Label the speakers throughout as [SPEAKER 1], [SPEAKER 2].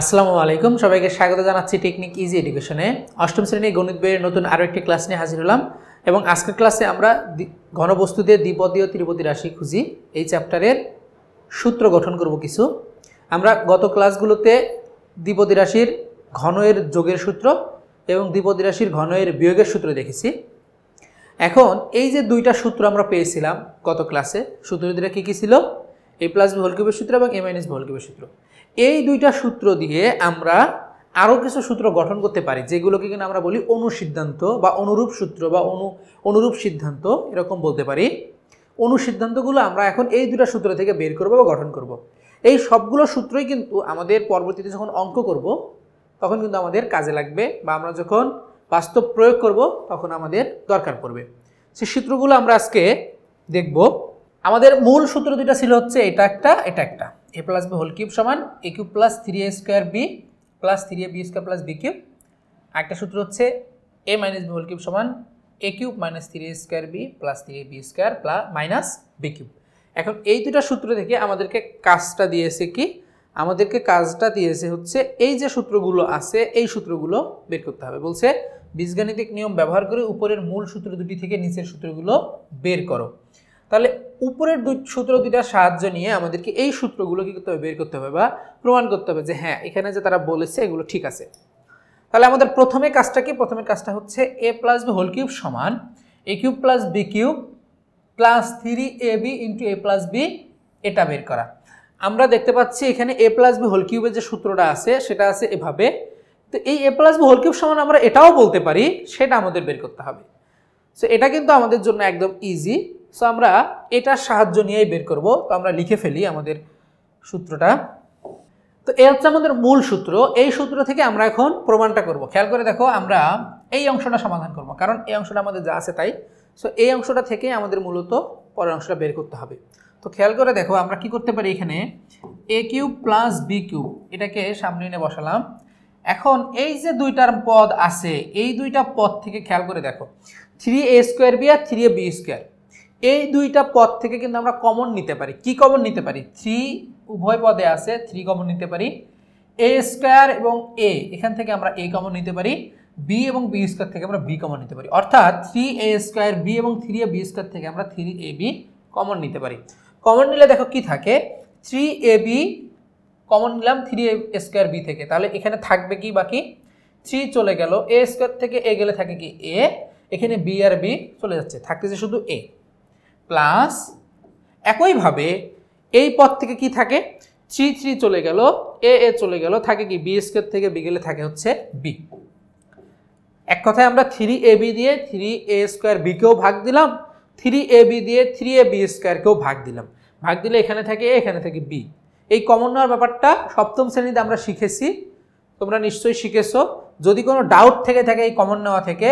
[SPEAKER 1] আসসালামু আলাইকুম সবাইকে স্বাগত জানাচ্ছি টেকনিক ইজি এডুকেশনে অষ্টম শ্রেণী গণিত বইয়ের নতুন আরও একটি ক্লাস নিয়ে হাজির হলাম এবং আজকের ক্লাসে আমরা ঘনবস্তু দিয়ে দ্বিপদীয় ত্রিপদী রাশি খুঁজি এই চ্যাপ্টারের সূত্র গঠন করব কিছু আমরা গত ক্লাসগুলোতে দ্বিপদী রাশির ঘনয়ের যোগের সূত্র এবং দ্বিপদী রাশির ঘনয়ের বিয়োগের সূত্র দেখেছি এখন এই যে দুইটা সূত্র আমরা পেয়েছিলাম গত ক্লাসে সূত্র দুটা কী কী ছিল এ প্লাস ভোলকিউবের সূত্র এবং এ মাইনাস ভোলকিউবের সূত্র এই দুইটা সূত্র দিয়ে আমরা আরও কিছু সূত্র গঠন করতে পারি যেগুলোকে কিন্তু আমরা বলি অনুসিদ্ধান্ত বা অনুরূপ সূত্র বা অনু অনুরূপ সিদ্ধান্ত এরকম বলতে পারি অনুসিদ্ধান্তগুলো আমরা এখন এই দুটা সূত্র থেকে বের করব বা গঠন করব। এই সবগুলো সূত্রই কিন্তু আমাদের পরবর্তীতে যখন অঙ্ক করব তখন কিন্তু আমাদের কাজে লাগবে বা আমরা যখন বাস্তব প্রয়োগ করব তখন আমাদের দরকার পড়বে সে সূত্রগুলো আমরা আজকে দেখব আমাদের মূল সূত্র দুটা ছিল হচ্ছে এটা একটা এটা একটা A plus B whole cube সমান এ cube plus three A square B plus three A B square plus B cube একটা সূত্র হচ্ছে A minus B whole cube সমান এ cube minus three A square B plus three A B square plus minus B cube এখন এই দুটা সূত্র থেকে আমাদেরকে কাজটা দিয়েছে কি আমাদেরকে কাজটা দিয়েছে হচ্ছে এই যে সূত্রগুলো আছে এই সূত্রগুলো বের করতে হবে বলছে বীজগাণিতিক নিয়ম ব্যবহার করে উপরের মূল সূত্র দুটি থেকে নিচের সূত্রগুলো বের করো তাহলে উপরের দুই সূত্র দুইটার সাহায্য নিয়ে আমাদেরকে এই সূত্রগুলো কী করতে হবে বের করতে হবে বা প্রমাণ করতে হবে যে হ্যাঁ এখানে যে তারা বলেছে এগুলো ঠিক আছে তাহলে আমাদের প্রথমে কাজটা কি প্রথমে কাজটা হচ্ছে A plus B whole cube সমান এ cube plus B cube plus three A B into A plus B এটা বের করা আমরা দেখতে পাচ্ছি এখানে এ প্লাস বি হোল কিউবের যে সূত্রটা আছে সেটা আছে এভাবে তো এই A plus B whole cube সমান আমরা এটাও বলতে পারি সেটা আমাদের বের করতে হবে সো এটা কিন্তু আমাদের জন্য একদম ইজি সো আমরা এটার সাহায্য নিয়েই বের করব তো আমরা লিখে ফেলি আমাদের সূত্রটা তো এ হচ্ছে আমাদের মূল সূত্র এই সূত্র থেকে আমরা এখন প্রমাণটা করব খেয়াল করে দেখো আমরা এই অংশটা সমাধান করব কারণ এই অংশটা আমাদের যা আছে তাই সো এই অংশটা থেকে আমাদের মূলত পরের অংশটা বের করতে হবে তো খেয়াল করে দেখো আমরা কি করতে পারি এখানে a cube plus B cube এটাকে সামনে এনে বসালাম এখন এই যে দুইটার পদ আছে এই দুইটা পদ থেকে খেয়াল করে দেখো থ্রি এ স্কোয়ার বি আর থ্রি এ বি স্কোয়ার এই দুইটা পদ থেকে কিন্তু আমরা কমন নিতে পারি কি কমন নিতে পারি থ্রি উভয় পদে আছে থ্রি কমন নিতে পারি এ স্কোয়ার এবং এ এখান থেকে আমরা এ কমন নিতে পারি বি এবং বি স্কোয়ার থেকে আমরা বি কমন নিতে পারি অর্থাৎ থ্রি এ স্কোয়ার বি এবং থ্রি এ বি স্কোয়ার থেকে আমরা থ্রি এ বি কমন নিতে পারি কমন নিলে দেখো কি থাকে থ্রি এ বি কমন নিলাম থ্রি এ স্কোয়ার বি থেকে তাহলে এখানে থাকবে কি বাকি থ্রি চলে গেল এ স্কোয়ার থেকে এ গেলে থাকে কি এ এখানে বি আর বি চলে যাচ্ছে থাকতেছে শুধু এ প্লাস একইভাবে এই পদ থেকে কি থাকে থ্রি থ্রি চলে গেল এ এ চলে গেল থাকে কি বি স্কোয়ার থেকে বি গেলে থাকে হচ্ছে বি এক কথায় আমরা থ্রি এ বি দিয়ে থ্রি এ স্কোয়ার বিকেও ভাগ দিলাম থ্রি এ বি দিয়ে থ্রি এ বি স্কোয়ারকেও ভাগ দিলাম ভাগ দিলে এখানে থাকে এ এখানে থাকে বি এই কমন নেওয়ার ব্যাপারটা সপ্তম শ্রেণীতে আমরা শিখেছি তোমরা নিশ্চয়ই শিখেছো যদি কোনো ডাউট থেকে থাকে এই কমন নেওয়া থেকে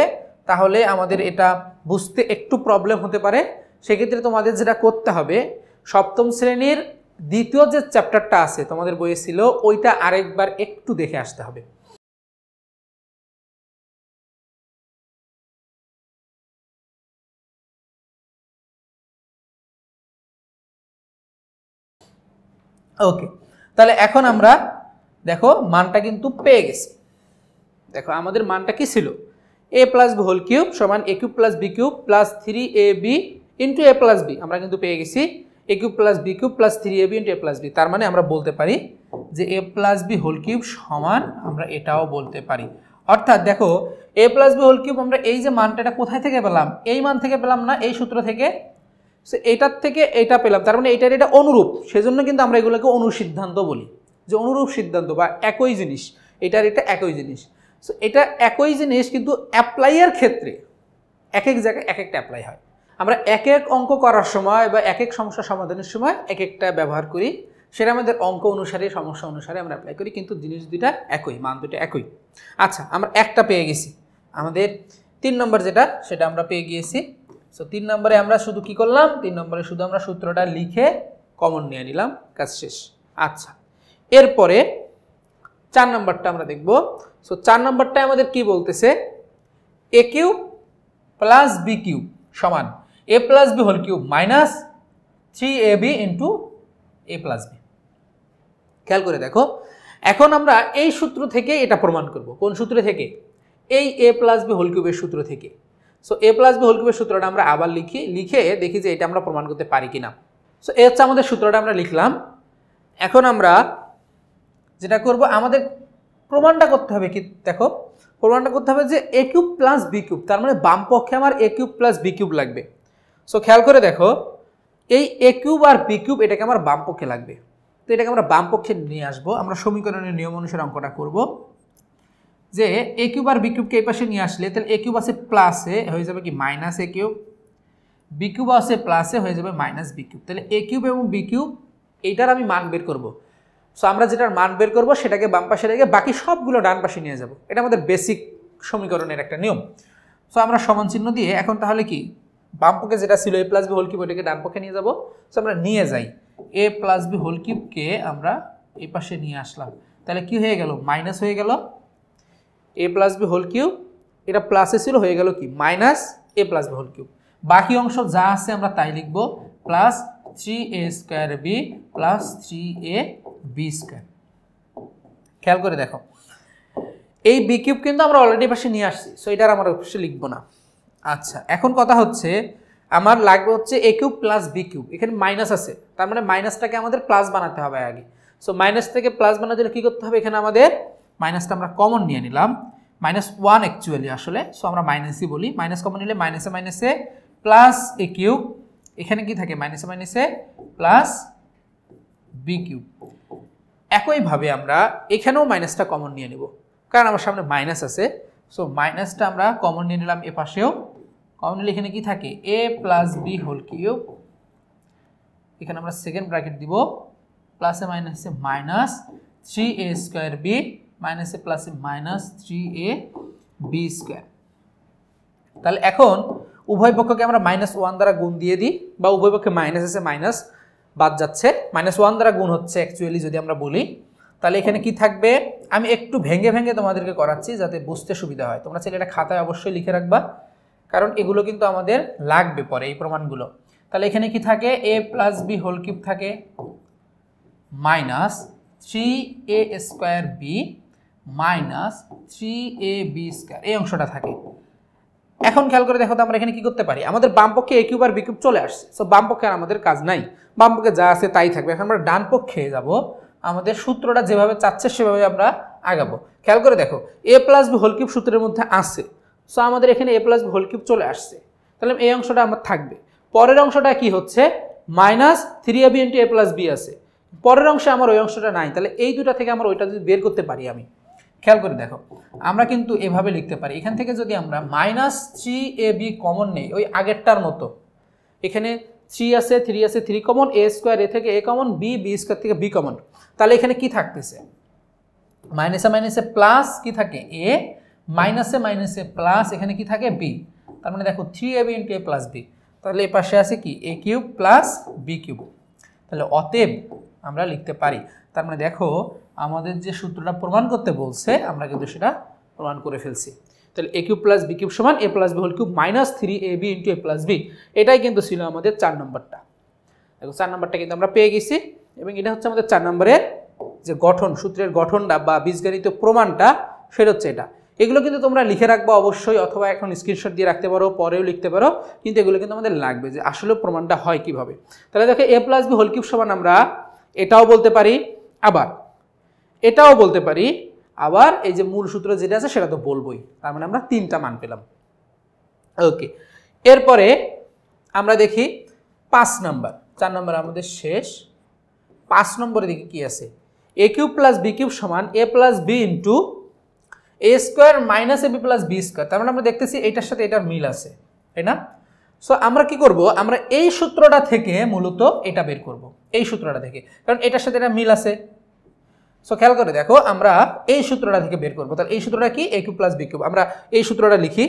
[SPEAKER 1] তাহলে আমাদের এটা বুঝতে একটু প্রবলেম হতে পারে সেক্ষেত্রে তোমাদের যেটা করতে হবে সপ্তম শ্রেণীর দ্বিতীয় যে চ্যাপ্টারটা আছে তোমাদের বইয়ে ছিল ওইটা আরেকবার একটু দেখে আসতে হবে ওকে তাহলে এখন আমরা দেখো মানটা কিন্তু পেয়ে গেছি দেখো আমাদের মানটা কি ছিল এ প্লাস হোল কিউব সমান এ cube plus B cube plus three A B into A plus b আমরা কিন্তু পেয়ে গেছি a cube plus B cube plus three A B into A plus b তার মানে আমরা বলতে পারি যে a plus B whole cube সমান আমরা এটাও বলতে পারি অর্থাৎ দেখো a plus B whole cube আমরা এই যে মানটা এটা কোথায় থেকে পেলাম এই মান থেকে পেলাম না এই সূত্র থেকে সে এটার থেকে এটা পেলাম তার মানে এটার এটা অনুরূপ সেজন্য কিন্তু আমরা এগুলোকে অনুসিদ্ধান্ত বলি যে অনুরূপ সিদ্ধান্ত বা একই জিনিস এটার এটা একই জিনিস সো এটা একই জিনিস কিন্তু অ্যাপ্লাইয়ের ক্ষেত্রে এক এক জায়গায় এক একটা অ্যাপ্লাই হয় আমরা এক এক অঙ্ক করার সময় বা এক এক সমস্যা সমাধানের সময় এক একটা ব্যবহার করি সেটা আমাদের অঙ্ক অনুসারে সমস্যা অনুসারে আমরা অ্যাপ্লাই করি কিন্তু জিনিস দুইটা একই মান দুটা একই আচ্ছা আমরা একটা পেয়ে গেছি আমাদের তিন নম্বর যেটা সেটা আমরা পেয়ে গিয়েছি সো তিন নম্বরে আমরা শুধু কি করলাম তিন নম্বরে শুধু আমরা সূত্রটা লিখে কমন নিয়ে নিলাম কাজ শেষ আচ্ছা এরপরে চার নম্বরটা আমরা দেখব সো চার নম্বরটা আমাদের কি বলতেছে a cube plus B cube সমান a a plus b minus three A b into a plus b খেয়াল করে দেখো এখন আমরা এই সূত্র থেকে এটা প্রমাণ করব কোন সূত্র থেকে এই এ প্লাস বি হোল কিউবের সূত্র থেকে so a plus B whole কিউবের সূত্রটা আমরা আবার লিখি লিখে দেখি যে এটা আমরা প্রমাণ করতে পারি কি না সো এ হচ্ছে আমাদের সূত্রটা আমরা লিখলাম এখন আমরা যেটা করব আমাদের প্রমাণটা করতে হবে কি দেখো প্রমাণটা করতে হবে যে a cube plus B cube তার মানে বাম পক্ষে আমার a cube plus B cube লাগবে সো খেয়াল করে দেখো এই এ কিউব আর বি কিউব এটাকে আমার বাম পক্ষে লাগবে তো এটাকে আমরা বাম পক্ষে নিয়ে আসবো আমরা সমীকরণের নিয়ম অনুসারে অঙ্কটা করব যে এ কিউব আর বি কিউবকে এই পাশে নিয়ে আসলে তাহলে এ কিউব আছে প্লাসে হয়ে যাবে কি minus a cube b cube আছে প্লাসে হয়ে যাবে মাইনাস বি কিউব তাহলে এ কিউব এবং বি কিউব এইটার আমি মান বের করব সো আমরা যেটার মান বের করব সেটাকে বাম পাশে রেখে বাকি সবগুলো ডান পাশে নিয়ে যাব এটা আমাদের বেসিক সমীকরণের একটা নিয়ম সো আমরা সমান চিহ্ন দিয়ে এখন তাহলে কি বামপক্ষে যেটা ছিল a plus B whole cube ওইটাকে ডান পক্ষে নিয়ে যাব সো আমরা নিয়ে যাই এ প্লাস বি হোল কিউবকে আমরা এই পাশে নিয়ে আসলাম তাহলে কি হয়ে গেল মাইনাস হয়ে গেল a plus B whole cube এটা প্লাসে ছিল হয়ে গেল কি minus a plus B whole cube বাকি অংশ যা আছে আমরা তাই লিখব plus three A square B plus three A B square খেয়াল করে দেখো এই বি কিউব কিন্তু আমরা অলরেডি পাশে নিয়ে আসছি সো এটা আমরা অবশ্যই লিখবো না আচ্ছা এখন কথা হচ্ছে আমার লাগবে হচ্ছে এ কিউব প্লাস বি কিউব এখানে মাইনাস আছে তার মানে মাইনাসটাকে আমাদের প্লাস বানাতে হবে আগে সো মাইনাস থেকে প্লাস বানাতে হলে কী করতে হবে এখানে আমাদের মাইনাসটা আমরা কমন নিয়ে নিলাম মাইনাস ওয়ান অ্যাকচুয়ালি আসলে সো আমরা মাইনাসই বলি মাইনাস কমন নিলে মাইনাসে মাইনাসে প্লাস এ কিউব এখানে কি থাকে মাইনাসে মাইনাসে প্লাস বি কিউব একইভাবে আমরা এখানেও মাইনাসটা কমন নিয়ে নেব কারণ আমার সামনে মাইনাস আছে সো মাইনাসটা আমরা কমন নিয়ে নিলাম এ পাশেও অমনি এখানে কি থাকে a plus B whole cube এখানে আমরা সেকেন্ড ব্র্যাকেট দিব প্লাসে মাইনাসে মাইনাস থ্রি এ স্কোয়ার বি মাইনাসে প্লাসে minus three A B square তাহলে এখন উভয় পক্ষকে আমরা মাইনাস ওয়ান দ্বারা গুণ দিয়ে দিই বা উভয় পক্ষে মাইনাস এসে মাইনাস বাদ যাচ্ছে মাইনাস ওয়ান দ্বারা গুণ হচ্ছে অ্যাকচুয়ালি যদি আমরা বলি তাহলে এখানে কি থাকবে আমি একটু ভেঙে ভেঙে তোমাদেরকে করাচ্ছি যাতে বুঝতে সুবিধা হয় তোমরা ছেলে এটা খাতায় অবশ্যই লিখে রাখবা কারণ এগুলো কিন্তু আমাদের লাগবে পরে এই প্রমাণগুলো তাহলে এখানে কি থাকে a plus B whole cube থাকে minus three A square b minus three A B square এই অংশটা থাকে এখন খেয়াল করে দেখো তো আমরা এখানে কি করতে পারি আমাদের বামপক্ষে এ কিউব আর বি কিউব চলে আসছে সো বামপক্ষে আর আমাদের কাজ নাই বামপক্ষে যা আছে তাই থাকবে এখন আমরা ডান পক্ষে যাব আমাদের সূত্রটা যেভাবে চাচ্ছে সেভাবে আমরা আগাবো খেয়াল করে দেখো a plus B whole cube সূত্রের মধ্যে আছে সো আমাদের এখানে এ প্লাস হোল কিউব চলে আসছে তাহলে এই অংশটা আমার থাকবে পরের অংশটা কি হচ্ছে minus three A B into A plus b আছে পরের অংশে আমার ওই অংশটা নাই তাহলে এই দুটা থেকে আমার ওইটা যদি বের করতে পারি আমি খেয়াল করে দেখো আমরা কিন্তু এভাবে লিখতে পারি এখান থেকে যদি আমরা মাইনাস থ্রি এ বি কমন নেই ওই আগেরটার মতো এখানে থ্রি আছে থ্রি আছে three common a square a থেকে a common b b square থেকে বি কমন তাহলে এখানে কি থাকতেছে মাইনাসে মাইনাসে প্লাস কি থাকে এ মাইনাসে মাইনাসে প্লাস এখানে কি থাকে বি তার মানে দেখো three A B into A plus b তাহলে এ পাশে আছে কি a cube plus B cube তাহলে অতএব আমরা লিখতে পারি তার মানে দেখো আমাদের যে সূত্রটা প্রমাণ করতে বলছে আমরা কিন্তু সেটা প্রমাণ করে ফেলছি তাহলে a cube plus B cube সমান a plus B whole cube minus three A B into A plus b এটাই কিন্তু ছিল আমাদের চার নম্বরটা দেখো চার নম্বরটা কিন্তু আমরা পেয়ে গেছি এবং এটা হচ্ছে আমাদের চার নম্বরের যে গঠন সূত্রের গঠনটা বা বীজগণিত প্রমাণটা ফেরোচ্ছে এটা এগুলো কিন্তু তোমরা লিখে রাখবো অবশ্যই অথবা এখন স্ক্রিনশট দিয়ে রাখতে পারো পরেও লিখতে পারো কিন্তু এগুলো কিন্তু আমাদের লাগবে যে আসলে প্রমাণটা হয় কিভাবে তাহলে দেখো এ প্লাস বি হোলকিউব সমান আমরা এটাও বলতে পারি আবার এটাও বলতে পারি আবার এই যে মূল সূত্র যেটা আছে সেটা তো বলবোই তার মানে আমরা তিনটা মান পেলাম ওকে এরপরে আমরা দেখি পাঁচ নাম্বার চার নম্বর আমাদের শেষ পাঁচ নম্বরে দেখি কি আছে a cube plus B cube সমান a plus b into A square minus a B plus B square তার মানে আমরা দেখতেছি এটার সাথে এটার মিল আছে তাই না সো আমরা কি করব আমরা এই সূত্রটা থেকে মূলত এটা বের করব এই সূত্রটা থেকে কারণ এটার সাথে এটা মিল আছে সো খেয়াল করে দেখো আমরা এই সূত্রটা থেকে বের করবো তাহলে এই সূত্রটা কি a cube plus B cube আমরা এই সূত্রটা লিখি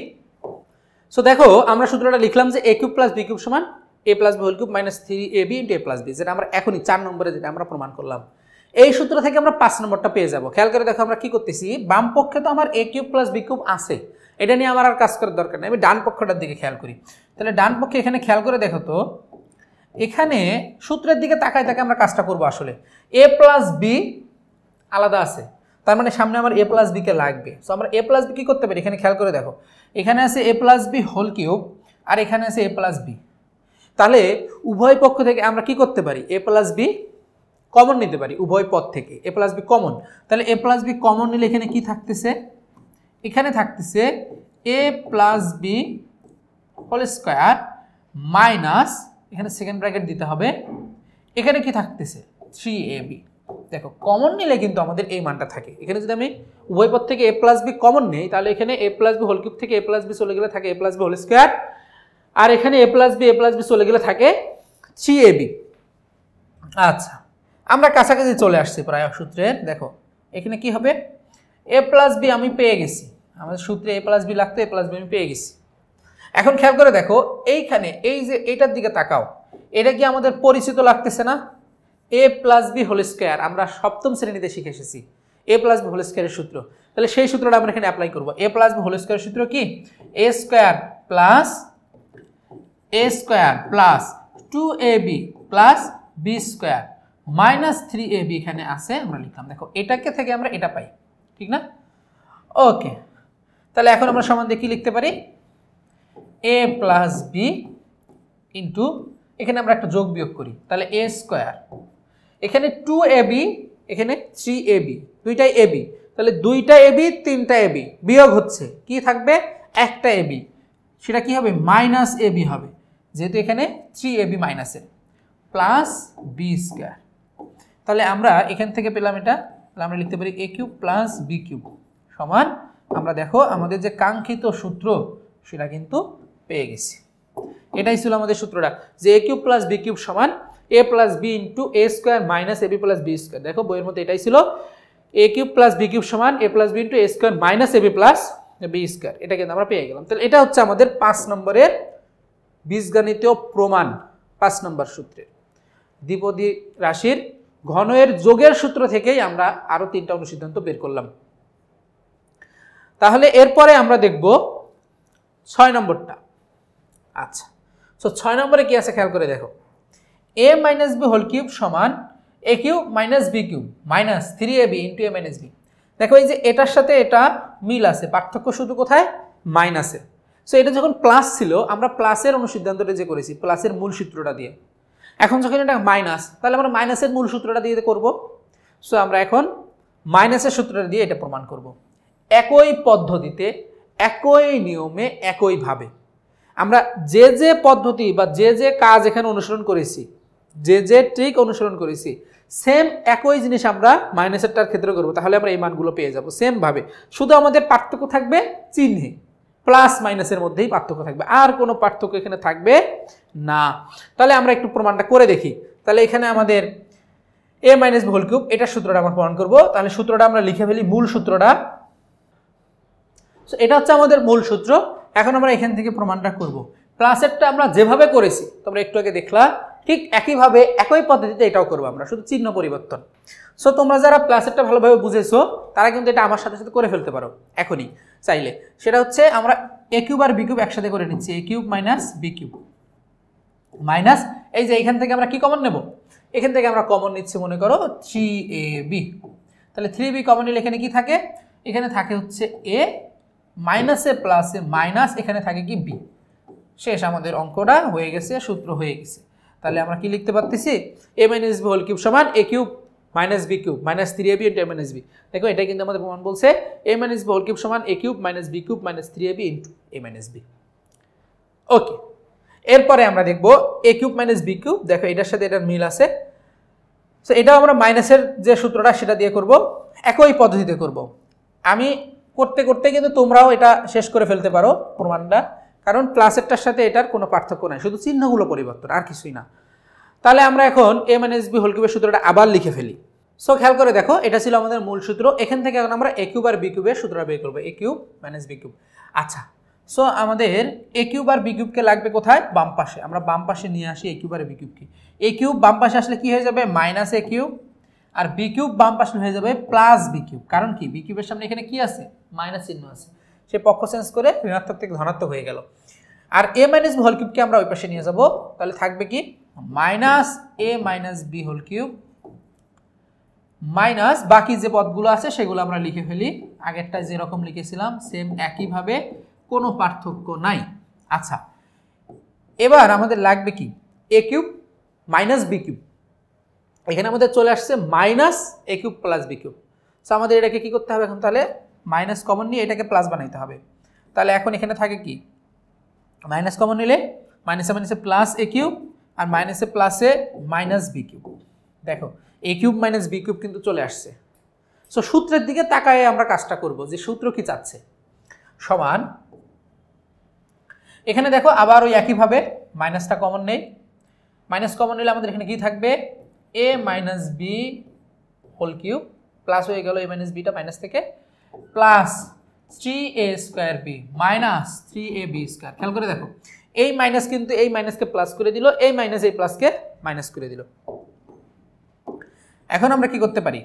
[SPEAKER 1] সো দেখো আমরা সূত্রটা লিখলাম যে a cube plus B cube সমান a plus B whole cube minus three A B into A plus b যেটা আমরা এখনই চার নম্বরে যেটা আমরা প্রমাণ করলাম এই সূত্র থেকে আমরা পাঁচ নম্বরটা পেয়ে যাব খেয়াল করে দেখো আমরা কি করতেছি বাম পক্ষে তো আমার a cube plus B cube আছে এটা নিয়ে আমার আর কাজ করার দরকার নেই আমি ডান পক্ষটার দিকে খেয়াল করি তাহলে ডান পক্ষে এখানে খেয়াল করে দেখো তো এখানে সূত্রের দিকে তাকাই তাকে আমরা কাজটা করব আসলে এ প্লাস বি আলাদা আছে তার মানে সামনে আমার এ প্লাস বিকে লাগবে সো আমরা এ প্লাস বি কী করতে পারি এখানে খেয়াল করে দেখো এখানে আছে a plus B whole cube আর এখানে আছে এ প্লাস বি তাহলে উভয় পক্ষ থেকে আমরা কি করতে পারি এ প্লাস বি কমন নিতে পারি উভয় পদ থেকে এ প্লাস বি কমন তাহলে এ প্লাস বি কমন নিলে এখানে কি থাকতেছে এখানে থাকতেছে a plus B whole square minus এখানে সেকেন্ড ব্র্যাকেট দিতে হবে এখানে কি থাকতেছে থ্রি এ বি দেখো কমন নিলে কিন্তু আমাদের এই মানটা থাকে এখানে যদি আমি উভয় পদ থেকে এ প্লাস বি কমন নেই তাহলে এখানে a plus B whole cube থেকে এ প্লাস বি চলে গেলে থাকে a plus B whole square আর এখানে a plus b a plus b চলে গেলে থাকে থ্রি এ বি আচ্ছা আমরা কাছাকাছি চলে আসছি প্রায় সূত্রের দেখো এখানে কি হবে এ প্লাস বি আমি পেয়ে গেছি আমাদের সূত্রে এ প্লাস বি লাগতো এ প্লাস বি আমি পেয়ে গেছি এখন খেয়াল করে দেখো এইখানে এই যে এইটার দিকে তাকাও এটা কি আমাদের পরিচিত লাগতেছে না a plus B whole square আমরা সপ্তম শ্রেণীতে শিখে এসেছি এ প্লাস বি হোল স্কোয়ারের সূত্র তাহলে সেই সূত্রটা আমরা এখানে অ্যাপ্লাই করবো এ প্লাস বি হোল স্কোয়ারের সূত্র কি a square plus a square plus two A B plus B square minus three A b এখানে আছে আমরা লিখলাম দেখো এটাকে থেকে আমরা এটা পাই ঠিক না ওকে তাহলে এখন আমরা সম্বন্ধে কি লিখতে পারি এ প্লাস বি ইন্টু এখানে আমরা একটা যোগ বিয়োগ করি তাহলে এ স্কোয়ার এখানে টু এ বি এখানে থ্রি এ বি দুইটাই এ বি তাহলে দুইটা এ বি তিনটা এ বি বিয়োগ হচ্ছে কি থাকবে একটা এ বি সেটা কী হবে মাইনাস এ বি হবে যেহেতু এখানে থ্রি এ বি মাইনাসের প্লাস বি স্কোয়ার তাহলে আমরা এখান থেকে পেলাম এটা তাহলে আমরা লিখতে পারি a cube plus B cube সমান আমরা দেখো আমাদের যে কাঙ্ক্ষিত সূত্র সেটা কিন্তু পেয়ে গেছি এটাই ছিল আমাদের সূত্রটা যে a cube plus B cube সমান a plus b into A square minus a b plus B square দেখো বইয়ের মধ্যে এটাই ছিল a cube plus B cube সমান a plus b into A square minus a b plus B square এটা কিন্তু আমরা পেয়ে গেলাম তাহলে এটা হচ্ছে আমাদের পাঁচ নম্বরের বীজগণিতীয় প্রমাণ পাঁচ নম্বর সূত্রে দ্বিপদী রাশির ঘনয়ের যোগের সূত্র থেকেই আমরা আরও তিনটা অনুসিদ্ধান্ত বের করলাম তাহলে এরপরে আমরা দেখব ছয় নম্বরটা আচ্ছা সো ছয় নম্বরে কি আছে খেয়াল করে দেখো a minus B whole cube সমান এ cube minus B cube minus three A B into a minus b দেখো এই যে এটার সাথে এটা মিল আছে পার্থক্য শুধু কোথায় মাইনাসে সো এটা যখন প্লাস ছিল আমরা প্লাসের অনুসিদ্ধান্তটা যে করেছি প্লাসের মূল সূত্রটা দিয়ে এখন যখন এটা মাইনাস তাহলে আমরা মাইনাসের মূল সূত্রটা দিয়ে করব সো আমরা এখন মাইনাসের সূত্রটা দিয়ে এটা প্রমাণ করব একই পদ্ধতিতে একই নিয়মে একইভাবে আমরা যে যে পদ্ধতি বা যে যে কাজ এখানে অনুসরণ করেছি যে যে ট্রিক অনুসরণ করেছি সেম একই জিনিস আমরা মাইনাসেরটার ক্ষেত্রে করবো তাহলে আমরা এই মানগুলো পেয়ে যাবো সেমভাবে শুধু আমাদের পার্থক্য থাকবে চিহ্নে প্লাস মাইনাসের মধ্যেই পার্থক্য থাকবে আর কোনো পার্থক্য এখানে থাকবে না তাহলে আমরা একটু প্রমাণটা করে দেখি তাহলে এখানে আমাদের এ মাইনাস ভোল কিউব এটা সূত্রটা আমরা প্রমাণ করব তাহলে সূত্রটা আমরা লিখে ফেলি মূল সূত্রটা এটা হচ্ছে আমাদের মূল সূত্র এখন আমরা এখান থেকে প্রমাণটা করব প্লাসেরটা আমরা যেভাবে করেছি তোমরা একটু আগে দেখলা ঠিক একইভাবে একই পদ্ধতিতে এটাও করবো আমরা শুধু চিহ্ন পরিবর্তন সো তোমরা যারা প্লাসেরটা ভালোভাবে বুঝেছো তারা কিন্তু এটা আমার সাথে সাথে করে ফেলতে পারো এখনই চাইলে সেটা হচ্ছে আমরা এ কিউব আর বি কিউব একসাথে করে নিচ্ছি a cube minus B cube minus এই যে এখান থেকে আমরা কি কমন নেব এখান থেকে আমরা কমন নিচ্ছি মনে করো থ্রি এ বি তাহলে থ্রি বি কমন নিলে এখানে কি থাকে এখানে থাকে হচ্ছে এ মাইনাসে প্লাসে মাইনাস এখানে থাকে কি বি শেষ আমাদের অঙ্কটা হয়ে গেছে সূত্র হয়ে গেছে তাহলে আমরা কি লিখতে পারতেছি a minus B whole cube সমান এ cube minus B cube minus three A B into M b দেখো এটা কিন্তু আমাদের প্রমাণ বলছে M N S b whole cube সমান এ cube minus B cube minus three A B into MNS b okay এরপরে আমরা দেখব a cube minus B cube দেখো এটার সাথে এটার মিল আছে সো এটাও আমরা মাইনাসের যে সূত্রটা সেটা দিয়ে করব একই পদ্ধতিতে করব আমি করতে করতে কিন্তু তোমরাও এটা শেষ করে ফেলতে পারো প্রমাণটা কারণ ক্লাসেরটার সাথে এটার কোনো পার্থক্য নাই শুধু চিহ্নগুলো পরিবর্তন আর কিছুই না তাহলে আমরা এখন M N S b whole সূত্রটা আবার লিখে ফেলি সো খেয়াল করে দেখো এটা ছিল আমাদের মূল সূত্র এখান থেকে এখন আমরা এ কিউব আর বি কিউবের সূত্রটা বের করবো a cube minus B cube আচ্ছা সো আমাদের এ কিউব আর বি কিউবকে লাগবে কোথায় বাম পাশে আমরা বাম পাশে নিয়ে আসি এ কিউব আর বি কিউবকে এ কিউব বাম পাশে আসলে কি হয়ে যাবে মাইনাস এ কিউব আর বি কিউব বাম পাশে হয়ে যাবে প্লাস বি কিউব কারণ কি বি কিউবের সামনে এখানে কি আছে মাইনাস চিহ্ন আছে সে পক্ষ চেঞ্জ করে ঋণাত্মক থেকে ধনাত্মক হয়ে গেল আর এ মাইনাস বি হোল কিউবকে আমরা ওই পাশে নিয়ে যাব তাহলে থাকবে কি minus a minus B whole cube minus বাকি যে পদগুলো আছে সেগুলো আমরা লিখে ফেলি আগেরটা যেরকম লিখেছিলাম সেম একইভাবে কোনো পার্থক্য নাই আচ্ছা এবার আমাদের লাগবে কি a cube minus B cube এখানে আমাদের চলে আসছে minus a cube plus B cube so আমাদের এটাকে কি করতে হবে এখন তাহলে মাইনাস কমন নিয়ে এটাকে প্লাস বানাইতে হবে তাহলে এখন এখানে থাকে কি মাইনাস কমন নিলে মাইনাসে মাইনাসে প্লাস এ কিউব আর মাইনাসে প্লাসে মাইনাস বি কিউব দেখো a cube minus B cube কিন্তু চলে আসছে সো সূত্রের দিকে তাকায় আমরা কাজটা করব যে সূত্র কি চাচ্ছে সমান এখানে দেখো আবার ওই একইভাবে মাইনাসটা কমন নেই মাইনাস কমন নিলে আমাদের এখানে কি থাকবে এ minus B whole cube plus হয়ে গেল এ মাইনাস বিটা মাইনাস থেকে plus three A square b minus three A B square খেয়াল করে দেখো এই মাইনাস কিন্তু এই মাইনাসকে প্লাস করে দিল এই মাইনাস এই প্লাসকে মাইনাস করে দিল এখন আমরা কি করতে পারি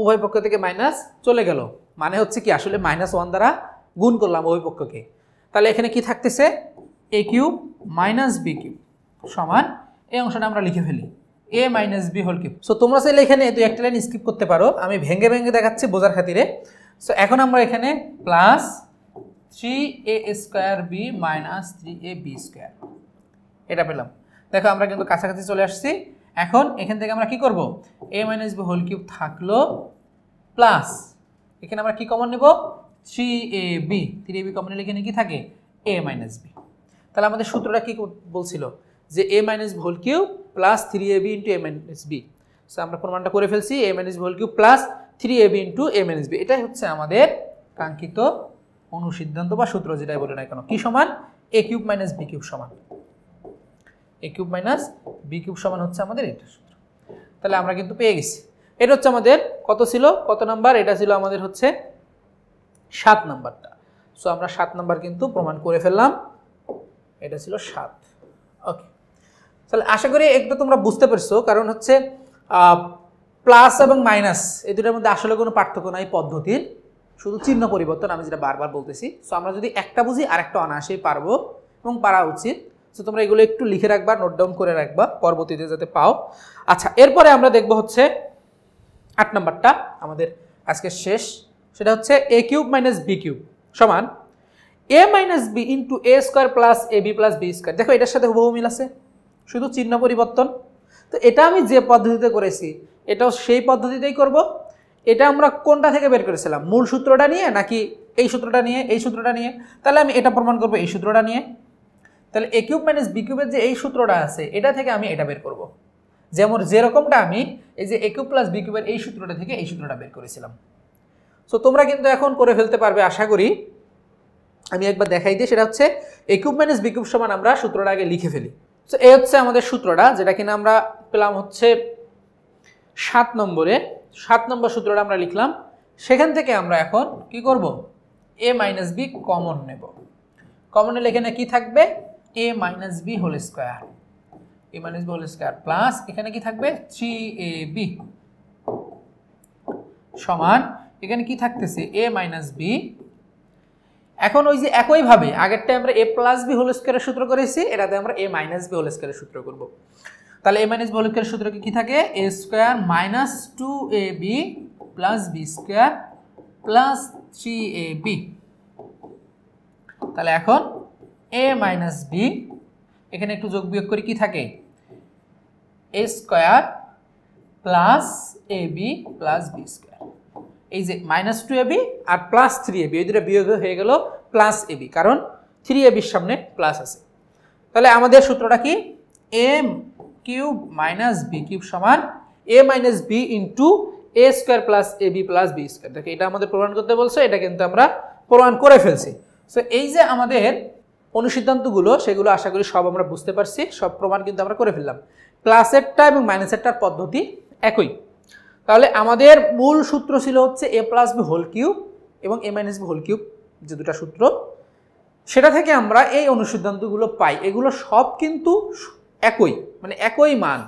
[SPEAKER 1] উভয় পক্ষ থেকে মাইনাস চলে গেল মানে হচ্ছে কি আসলে মাইনাস ওয়ান দ্বারা গুণ করলাম উভয় পক্ষকে তাহলে এখানে কি থাকতেছে a cube minus B cube সমান এই অংশটা আমরা লিখে ফেলি a minus B whole cube so তোমরা চাইলে এখানে দুই একটা লাইন স্কিপ করতে পারো আমি ভেঙে ভেঙে দেখাচ্ছি বোঝার খাতিরে সো এখন আমরা এখানে plus three A square b minus three A B square এটা পেলাম দেখো আমরা কিন্তু কাছাকাছি চলে আসছি এখন এখান থেকে আমরা কি করব a minus B whole cube থাকলো প্লাস এখানে আমরা কি কমন নেব থ্রি এ বি থ্রি এ বি কমন নিলে এখানে কি থাকে এ মাইনাস বি তাহলে আমাদের সূত্রটা কি বলছিল যে a minus whole cube plus three A B into a minus b so আমরা প্রমাণটা করে ফেলছি a minus whole cube plus three A B into a minus b এটাই হচ্ছে আমাদের কাঙ্ক্ষিত অনুসিদ্ধান্ত বা সূত্র যেটাই বলে না কেন কি সমান এ কিউব মাইনাস বি কিউব সমান এ কিউব মাইনাস বি কিউব সমান হচ্ছে আমাদের এটা সূত্র তাহলে আমরা কিন্তু পেয়ে গেছি এটা হচ্ছে আমাদের কত ছিল কত নাম্বার এটা ছিল আমাদের হচ্ছে সাত নাম্বারটা সো আমরা সাত নাম্বার কিন্তু প্রমাণ করে ফেললাম এটা ছিল সাত ওকে তাহলে আশা করি একটা তোমরা বুঝতে পারছো কারণ হচ্ছে প্লাস এবং মাইনাস এই দুটার মধ্যে আসলে কোনো পার্থক্য নাই পদ্ধতির শুধু চিহ্ন পরিবর্তন আমি যেটা বারবার বলতেছি সো আমরা যদি একটা বুঝি আর একটা অনায়াসেই পারবো এবং পারা উচিত সো তোমরা এগুলো একটু লিখে রাখবা নোট ডাউন করে রাখবা পরবর্তীতে যাতে পাও আচ্ছা এরপরে আমরা দেখব হচ্ছে আট নাম্বারটা আমাদের আজকে শেষ সেটা হচ্ছে এ কিউব মাইনাস বি কিউব সমান এ minus B into A square plus A B plus B square দেখো এটার সাথে হুবহু মিল আছে শুধু চিহ্ন পরিবর্তন তো এটা আমি যে পদ্ধতিতে করেছি এটাও সেই পদ্ধতিতেই করব এটা আমরা কোনটা থেকে বের করেছিলাম মূল সূত্রটা নিয়ে নাকি এই সূত্রটা নিয়ে এই সূত্রটা নিয়ে তাহলে আমি এটা প্রমাণ করবো এই সূত্রটা নিয়ে তাহলে এ কিউব মাইনাস বি কিউবের যে এই সূত্রটা আছে এটা থেকে আমি এটা বের করব। যেমন যেরকমটা আমি এই যে এ কিউব প্লাস বি কিউবের এই সূত্রটা থেকে এই সূত্রটা বের করেছিলাম সো তোমরা কিন্তু এখন করে ফেলতে পারবে আশা করি আমি একবার দেখাই দিই সেটা হচ্ছে এ কিউব মাইনাস বি কিউব সমান আমরা সূত্রটা আগে লিখে ফেলি সো এ হচ্ছে আমাদের সূত্রটা যেটা কিনা আমরা পেলাম হচ্ছে সাত নম্বরে সাত নম্বর সূত্রটা আমরা লিখলাম সেখান থেকে আমরা এখন কি করব এ মাইনাস বি কমন নেব কমনে লেখে না কি থাকবে এ minus B whole square A minus B whole square plus এখানে কি থাকবে থ্রি এ বি সমান এখানে কি থাকতেছে এ মাইনাস বি এখন ওই যে একইভাবে আগেরটা আমরা এ প্লাস বি হোল স্কোয়ারের সূত্র করেছি এটাতে আমরা এ মাইনাস বি হোল স্কোয়ারের সূত্র করব তাহলে এ মাইনাস বি হোল স্কোয়ারের সূত্র কি থাকে A square minus two A B plus B square plus three A B তাহলে এখন এ মাইনাস বি এখানে একটু যোগ বিয়োগ করে কি থাকে A square plus A B plus B square এই যে মাইনাস টু এ বি আর প্লাস থ্রি এ বি এই দুটো বিয়োগ হয়ে গেল প্লাস এ বি কারণ থ্রি এ বির সামনে প্লাস আছে তাহলে আমাদের সূত্রটা কি M cube minus B cube সমান এ minus B into A square plus A B plus B square দেখে এটা আমাদের প্রমাণ করতে বলছে এটা কিন্তু আমরা প্রমাণ করে ফেলছি সো এই যে আমাদের অনুসিদ্ধান্তগুলো সেগুলো আশা করি সব আমরা বুঝতে পারছি সব প্রমাণ কিন্তু আমরা করে ফেললাম প্লাসেরটা এবং মাইনাসেরটার পদ্ধতি একই তাহলে আমাদের মূল সূত্র ছিল হচ্ছে A plus B whole cube এবং A minus B whole cube যে দুটা সূত্র সেটা থেকে আমরা এই অনুসিদ্ধান্তগুলো পাই এগুলো সব কিন্তু একই মানে একই মান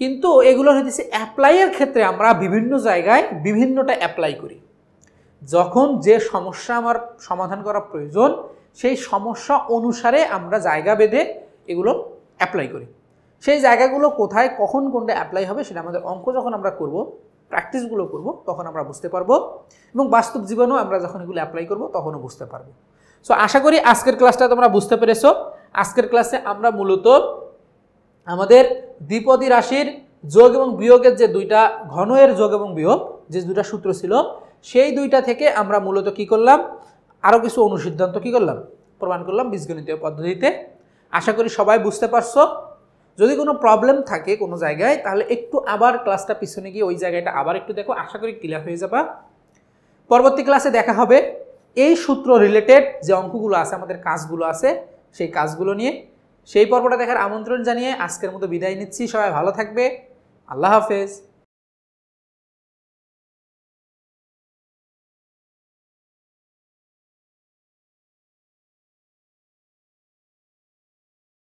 [SPEAKER 1] কিন্তু এগুলো হইতেছে অ্যাপ্লাইয়ের ক্ষেত্রে আমরা বিভিন্ন জায়গায় বিভিন্নটা অ্যাপ্লাই করি যখন যে সমস্যা আমার সমাধান করা প্রয়োজন সেই সমস্যা অনুসারে আমরা জায়গা বেঁধে এগুলো অ্যাপ্লাই করি সেই জায়গাগুলো কোথায় কখন কোনটা অ্যাপ্লাই হবে সেটা আমাদের অঙ্ক যখন আমরা করব প্র্যাকটিসগুলো করব তখন আমরা বুঝতে পারবো এবং বাস্তব জীবনেও আমরা যখন এগুলো অ্যাপ্লাই করব তখনও বুঝতে পারবো সো আশা করি আজকের ক্লাসটা তোমরা বুঝতে পেরেছো আজকের ক্লাসে আমরা মূলত আমাদের দ্বিপদী রাশির যোগ এবং বিয়োগের যে দুইটা ঘনয়ের যোগ এবং বিয়োগ যে দুটা সূত্র ছিল সেই দুইটা থেকে আমরা মূলত কি করলাম আরও কিছু অনুসিদ্ধান্ত কী করলাম প্রমাণ করলাম বীজগণিতীয় পদ্ধতিতে আশা করি সবাই বুঝতে পারছো যদি কোনো প্রবলেম থাকে কোনো জায়গায় তাহলে একটু আবার ক্লাসটা পিছনে গিয়ে ওই জায়গাটা আবার একটু দেখো আশা করি ক্লিয়ার হয়ে যাবা পরবর্তী ক্লাসে দেখা হবে এই সূত্র রিলেটেড যে অঙ্কগুলো আছে আমাদের কাজগুলো আছে সেই কাজগুলো নিয়ে সেই পর্বটা দেখার আমন্ত্রণ জানিয়ে আজকের মতো বিদায় নিচ্ছি সবাই ভালো থাকবে আল্লাহ হাফেজ